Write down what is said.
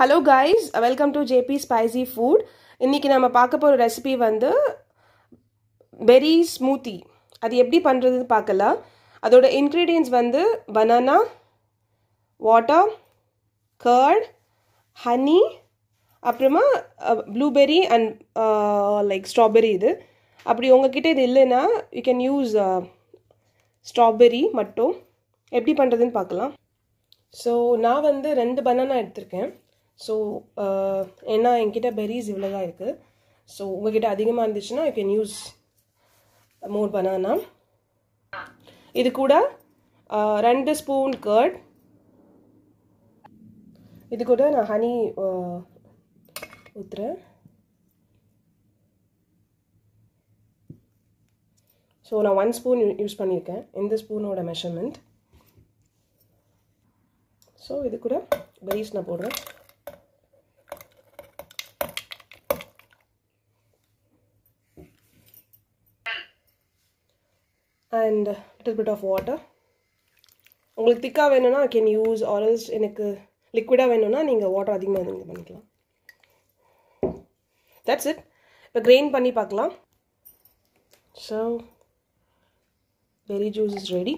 hello guys welcome to JP spicy food இன்றைக்கி நம்ம பார்க்க போகிற ரெசிபி வந்து பெரி ஸ்மூத்தி அது எப்படி பண்ணுறதுன்னு பார்க்கலாம் அதோட இன்க்ரீடியன்ஸ் வந்து பனானா வாட்டர் கர்ட் ஹனி அப்புறமா ப்ளூபெரி அண்ட் லைக் ஸ்ட்ராபெரி இது அப்படி உங்ககிட்ட இது இல்லைன்னா யூ கேன் யூஸ் ஸ்ட்ராபெரி மட்டும் எப்படி பண்ணுறதுன்னு பார்க்கலாம் ஸோ நான் வந்து ரெண்டு பனானா எடுத்திருக்கேன் ஸோ uh, ஏன்னா என்கிட்ட பெரிஸ் இவ்வளோ தான் இருக்குது ஸோ உங்ககிட்ட அதிகமாக இருந்துச்சுன்னா you can use more banana இது கூட ரெண்டு ஸ்பூன் கர்ட் இது கூட நான் ஹனி ஊற்றுறேன் ஸோ நான் ஒன் ஸ்பூன் யூஸ் பண்ணியிருக்கேன் இந்த ஸ்பூனோட மெஷர்மெண்ட் ஸோ இது கூட பெரிஸ் நான் போடுறேன் and little bit of water உங்களுக்கு திக்காக வேணும்னா ஐ கேன் யூஸ் ஆரல்ஸ் எனக்கு லிக்விடாக வேணும்னா நீங்கள் வாட்டர் அதிகமாக நீங்கள் பண்ணிக்கலாம் தட்ஸ் இட் இப்போ கிரெயின் பண்ணி பார்க்கலாம் so berry juice is ready